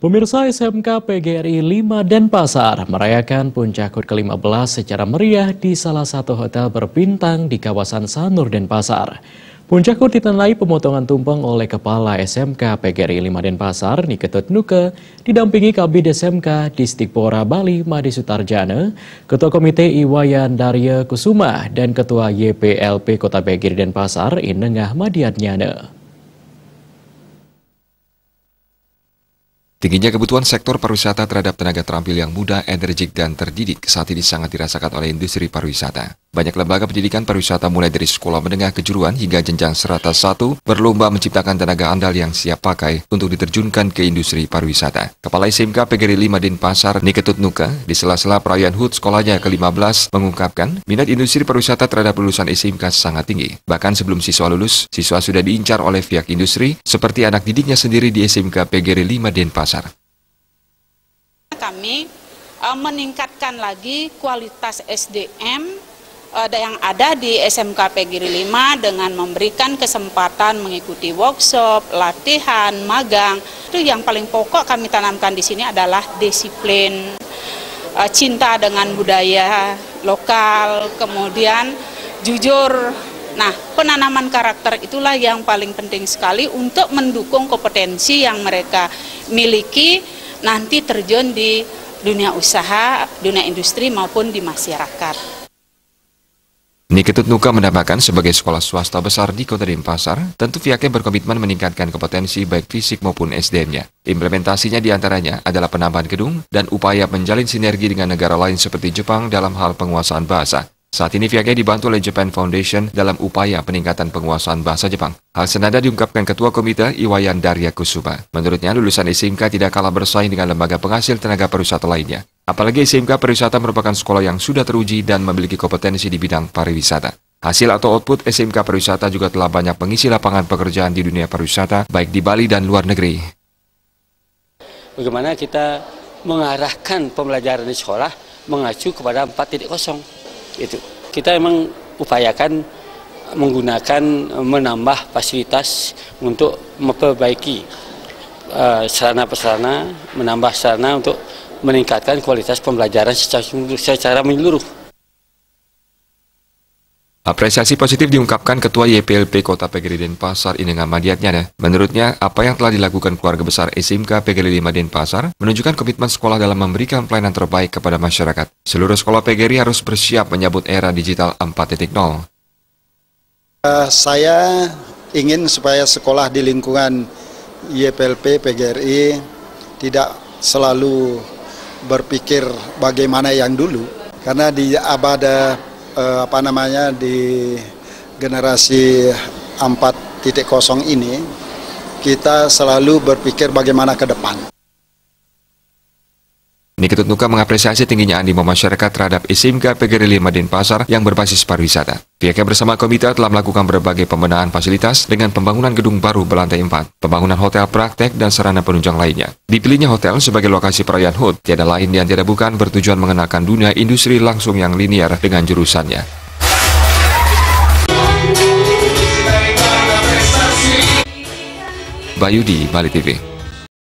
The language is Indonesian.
Pemirsa SMK PGRI 5 Denpasar merayakan Puncakut ke-15 secara meriah di salah satu hotel berbintang di kawasan Sanur Denpasar. Puncakut ditandai pemotongan tumpeng oleh Kepala SMK PGRI 5 Denpasar, Niketut Nuke, didampingi Kabid SMK Distikpora Bali Madi Sutarjana, Ketua Komite Iwayan Darya Kusuma, dan Ketua YPLP Kota PGRI Denpasar Inengah Madiatnyana. Tingginya kebutuhan sektor pariwisata terhadap tenaga terampil yang muda, energik, dan terdidik saat ini sangat dirasakan oleh industri pariwisata. Banyak lembaga pendidikan pariwisata mulai dari sekolah menengah kejuruan hingga jenjang serata satu berlomba menciptakan tenaga andal yang siap pakai untuk diterjunkan ke industri pariwisata. Kepala SMK PGRI 5 Pasar Niketut Nuka di sela-sela perayaan HUT sekolahnya ke-15 mengungkapkan minat industri pariwisata terhadap lulusan SMK sangat tinggi. Bahkan sebelum siswa lulus, siswa sudah diincar oleh pihak industri seperti anak didiknya sendiri di SMK PGRI 5 Pasar. Kami eh, meningkatkan lagi kualitas SDM Eh, ada yang ada di SMK Pegiri 5 dengan memberikan kesempatan mengikuti workshop, latihan, magang. Itu yang paling pokok kami tanamkan di sini adalah disiplin, eh, cinta dengan budaya lokal, kemudian jujur. Nah, penanaman karakter itulah yang paling penting sekali untuk mendukung kompetensi yang mereka miliki nanti terjun di dunia usaha, dunia industri maupun di masyarakat. Niketut Nuka menambahkan sebagai sekolah swasta besar di Kota Denpasar, tentu pihaknya berkomitmen meningkatkan kompetensi baik fisik maupun SDM-nya. Implementasinya diantaranya adalah penambahan gedung dan upaya menjalin sinergi dengan negara lain seperti Jepang dalam hal penguasaan bahasa. Saat ini pihaknya dibantu oleh Japan Foundation dalam upaya peningkatan penguasaan bahasa Jepang. Hal senada diungkapkan Ketua Komite Iwayan Darya Kusuma. Menurutnya, lulusan SMK tidak kalah bersaing dengan lembaga penghasil tenaga perusahaan lainnya. Apalagi SMK Pariwisata merupakan sekolah yang sudah teruji dan memiliki kompetensi di bidang pariwisata. Hasil atau output SMK Pariwisata juga telah banyak mengisi lapangan pekerjaan di dunia pariwisata, baik di Bali dan luar negeri. Bagaimana kita mengarahkan pembelajaran di sekolah mengacu kepada 4.0 itu. Kita memang upayakan menggunakan menambah fasilitas untuk memperbaiki uh, sarana-sarana, menambah sarana untuk meningkatkan kualitas pembelajaran secara, menyeluruh. Apresiasi positif diungkapkan Ketua YPLP Kota PGRI Denpasar Ineng Madiatnya. Menurutnya, apa yang telah dilakukan keluarga besar SMK PGRI 5 Denpasar menunjukkan komitmen sekolah dalam memberikan pelayanan terbaik kepada masyarakat. Seluruh sekolah PGRI harus bersiap menyambut era digital 4.0. Uh, eh, saya ingin supaya sekolah di lingkungan YPLP PGRI tidak selalu berpikir bagaimana yang dulu karena di abad eh, apa namanya di generasi 4.0 ini kita selalu berpikir bagaimana ke depan. Nikitut Nuka mengapresiasi tingginya animo masyarakat terhadap SMK PGRI 5 Denpasar yang berbasis pariwisata. Pihaknya bersama komite telah melakukan berbagai pembenahan fasilitas dengan pembangunan gedung baru berlantai 4, pembangunan hotel praktek dan sarana penunjang lainnya. Dipilihnya hotel sebagai lokasi perayaan HUT, tiada lain yang tidak bukan bertujuan mengenakan dunia industri langsung yang linear dengan jurusannya. Bayudi, Bali TV.